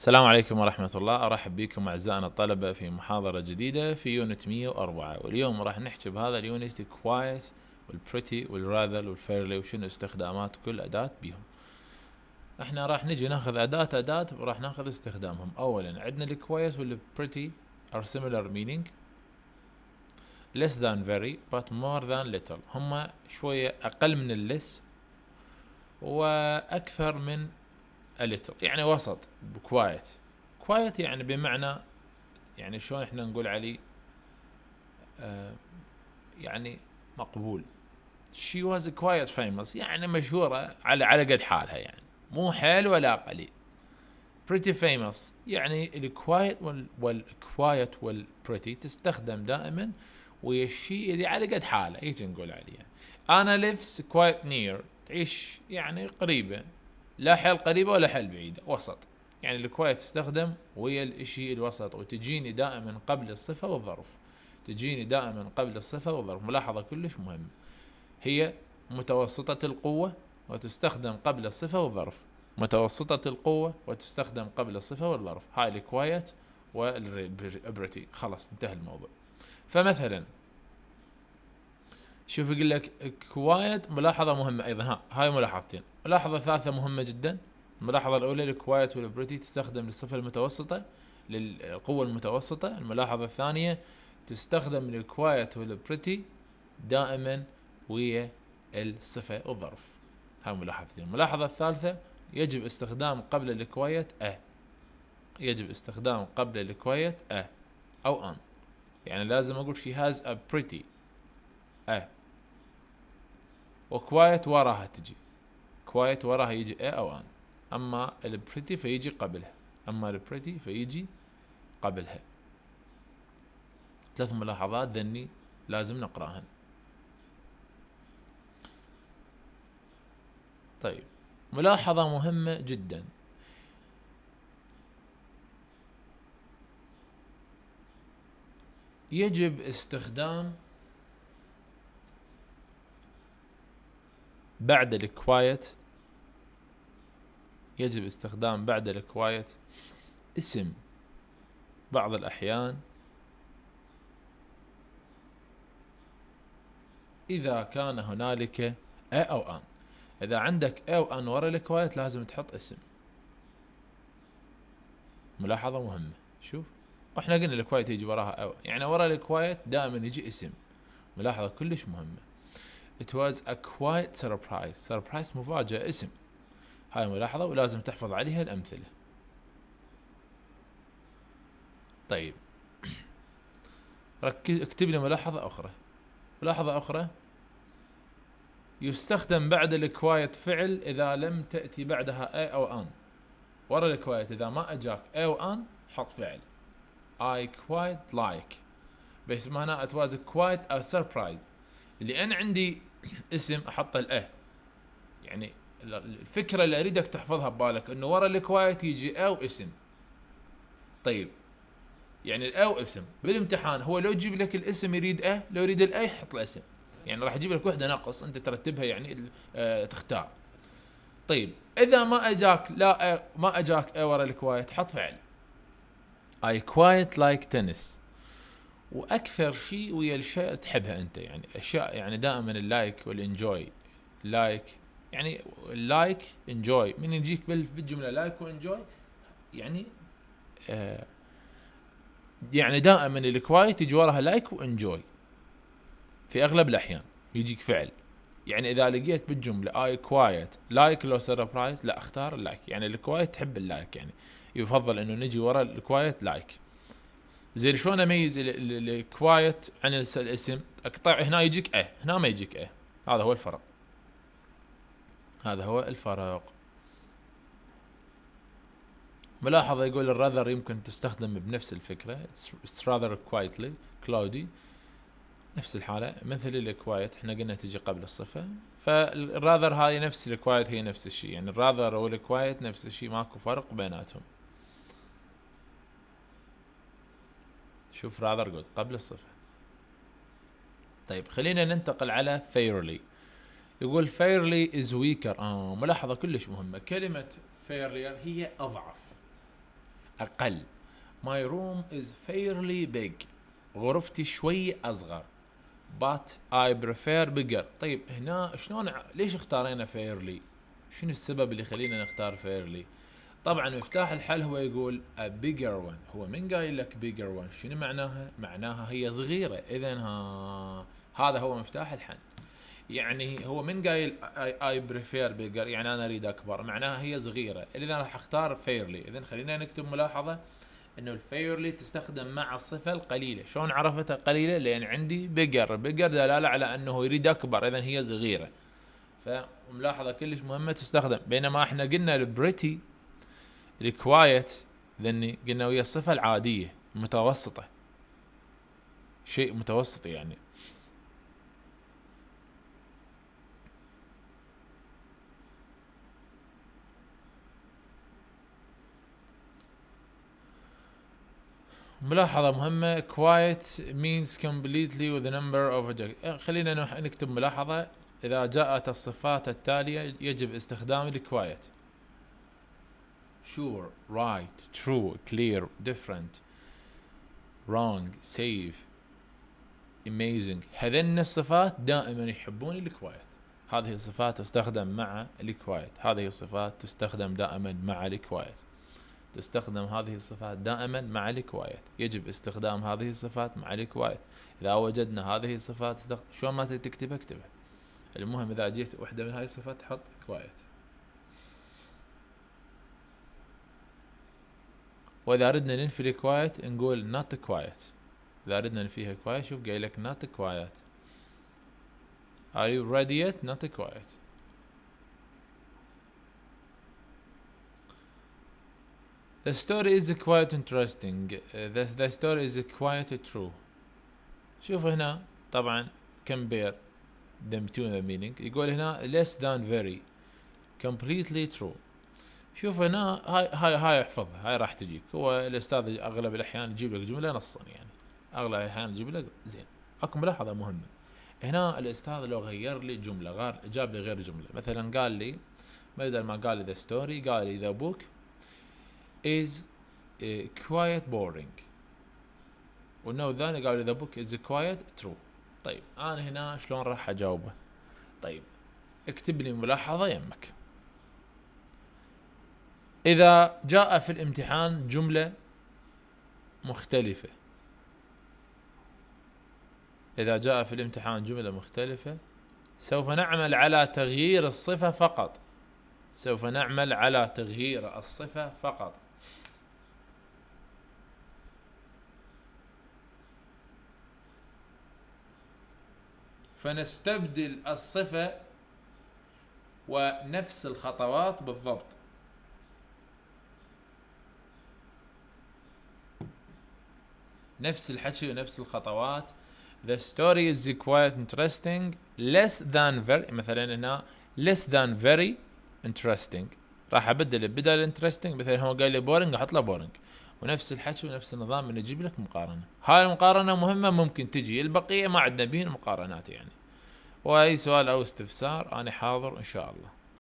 السلام عليكم ورحمة الله أرحب بكم أعزائنا الطلبة في محاضرة جديدة في يونت 104 واليوم راح نحكي بهذا اليونت الكوايت والبريتي والراذل والفيرلي وشنو استخدامات كل أداة بيهم احنا راح نجي ناخذ أداة أداة وراح ناخذ استخدامهم أولا عندنا الكوايت والبريتي are similar meaning less than very but more than little هما شوية أقل من less وأكثر من التر يعني وسط بكوايت كوايت يعني بمعنى يعني شلون احنا نقول عليه آه، يعني مقبول شي واز كوايت فيموس يعني مشهوره على على قد حالها يعني مو حيل ولا قليل بريتي فيموس يعني الكوايت والكوايت والبريتي تستخدم دائما ويا الشيء اللي على قد حاله هيك نقول عليه يعني. انا ليفس كوايت نير تعيش يعني قريبه لا حيل قريبه ولا حيل بعيده وسط يعني الكويت تستخدم ويا الاشي الوسط وتجيني دائما قبل الصفه والظرف تجيني دائما قبل الصفه والظرف ملاحظه كلش مهمه هي متوسطه القوه وتستخدم قبل الصفه والظرف متوسطه القوه وتستخدم قبل الصفه والظرف هاي الكويت والبريتي خلاص انتهى الموضوع فمثلا شوف يقول لك كوايت ملاحظه مهمه ايضا ها هاي ملاحظتين ملاحظه ثالثه مهمه جدا الملاحظه الاولى الكوايت والبريتي تستخدم للصفه المتوسطه للقوه المتوسطه الملاحظه الثانيه تستخدم الكوايت والبريتي دائما ويا الصفه والظرف هاي ملاحظتين الملاحظه الثالثه يجب استخدام قبل الكوايت أ يجب استخدام قبل الكوايت أ أو أن يعني لازم أقول she has a pretty أ وكوايت وراها تجي كوايت وراها يجي اي او ان اما البريتي فيجي قبلها اما البريتي فيجي قبلها ثلاث ملاحظات ذني لازم نقراهن طيب ملاحظة مهمة جدا يجب استخدام بعد الكوايت يجب استخدام بعد الكوايت اسم بعض الأحيان إذا كان هنالك أ أو أن إذا عندك أ أو أن ورا الكوايت لازم تحط اسم ملاحظة مهمة شوف واحنا قلنا الكوايت يجي وراها أو يعني ورا الكوايت دائما يجي اسم ملاحظة كلش مهمة It was a quiet surprise surprise مفاجأة اسم هاي ملاحظة ولازم تحفظ عليها الأمثلة طيب ركز اكتب لي ملاحظة أخرى ملاحظة أخرى يستخدم بعد الكوايت فعل إذا لم تأتي بعدها أي أو أن ورا الكوايت إذا ما أجاك أي أو أن حط فعل I quite like بس هنا it was quite a surprise لأن عندي اسم احط الاه يعني الفكره اللي اريدك تحفظها ببالك انه ورا الكوايت يجي او اسم طيب يعني الا واسم بالامتحان هو لو يجيب لك الاسم يريد اه لو يريد الاي يحط الاسم يعني راح يجيب لك وحده ناقص انت ترتبها يعني آه، تختار طيب اذا ما اجاك لا ما اجاك اي ورا الكوايت حط فعل I quiet like tennis واكثر شيء ويا الاشياء تحبها انت يعني اشياء يعني دائما اللايك والانجوي لايك يعني اللايك انجوي من يجيك بالجمله لايك وانجوي يعني آه يعني دائما الكوايت يجي وراها لايك وانجوي في اغلب الاحيان يجيك فعل يعني اذا لقيت بالجمله اي كوايت لايك لو سربرايز لا اختار اللايك يعني الكوايت تحب اللايك يعني يفضل انه نجي ورا الكوايت لايك زين شلون اميز الكوايت عن الاسم؟ اقطع هنا يجيك اه هنا ما يجيك اه هذا هو الفرق هذا هو الفرق ملاحظة يقول الراذر يمكن تستخدم بنفس الفكرة اتس راذر كوايتلي كلاودي. نفس الحالة مثل الكوايت احنا قلنا تجي قبل الصفة فالراذر هاي نفس الكوايت هي نفس الشيء يعني الراذر والكوايت نفس الشيء ماكو فرق بيناتهم شوف راذر جود قبل الصفة طيب خلينا ننتقل على فيرلي يقول فيرلي از ويكر اه ملاحظة كلش مهمة كلمة فيرلي هي أضعف أقل ماي روم از فيرلي بيج غرفتي شوي أصغر بات اي بريفير بيجر طيب هنا شلون ليش اختارينا فيرلي شنو السبب اللي خلينا نختار فيرلي طبعا مفتاح الحل هو يقول a bigger one هو من قايل لك bigger one شنو معناها معناها هي صغيره اذا ها هذا هو مفتاح الحل يعني هو من قايل اي بريفير بيجر يعني انا اريد اكبر معناها هي صغيره اذا راح اختار فيرلي اذا خلينا نكتب ملاحظه انه الفيرلي تستخدم مع الصفه القليله شلون عرفتها قليله لان عندي بيجر بيجر دلاله على انه يريد اكبر اذا هي صغيره فملاحظه كلش مهمه تستخدم بينما احنا قلنا البريتي ريكوايت لاني قلنا ويا الصفه العاديه متوسطه شيء متوسط يعني ملاحظة مهمة quiet means completely with the number of إيه، خلينا نكتب ملاحظة إذا جاءت الصفات التالية يجب استخدام quiet sure right true clear different wrong safe amazing هذين الصفات دائما يحبون الكوايت هذه الصفات تستخدم مع الكوايت هذه الصفات تستخدم دائما مع الكوايت تستخدم هذه الصفات دائما مع الكوايت يجب استخدام هذه الصفات مع الكوايت اذا وجدنا هذه الصفات شو ما تكتب اكتبها المهم اذا جيت وحده من هاي الصفات حط كوايت واذا ردنا ننفي الquiet نقول not quiet اذا ردنا ننفيها quiet شوف قايل لك not quiet are you ready yet not quiet The story is quite interesting. The, the story is quite true. شوف هنا طبعا compare them to the meaning. يقول هنا less than very. Completely true. شوف هنا هاي هاي هاي احفظها هاي راح تجيك هو الاستاذ اغلب الاحيان يجيب لك جمله نصا يعني اغلب الاحيان يجيب لك زين اكو ملاحظه مهمه هنا الاستاذ لو غير لي جمله غير جاب لي غير جمله مثلا قال لي بدل ما قال لي ذا ستوري قال لي ذا بوك از كوايت بورينج والنوع الثاني قال لي ذا بوك از كوايت ترو طيب انا هنا شلون راح اجاوبه طيب اكتب لي ملاحظه يمك إذا جاء في الامتحان جملة مختلفة إذا جاء في الامتحان جملة مختلفة سوف نعمل على تغيير الصفة فقط سوف نعمل على تغيير الصفة فقط فنستبدل الصفة ونفس الخطوات بالضبط نفس الحكي ونفس الخطوات the story is quite interesting less than very مثلا هنا less than very interesting راح ابدل بدل interesting مثلا هو قال لي boring احط له boring ونفس الحكي ونفس النظام من يجيب لك مقارنه هاي المقارنه مهمه ممكن تجي البقيه ما عندنا بين مقارنات يعني واي سؤال او استفسار انا حاضر ان شاء الله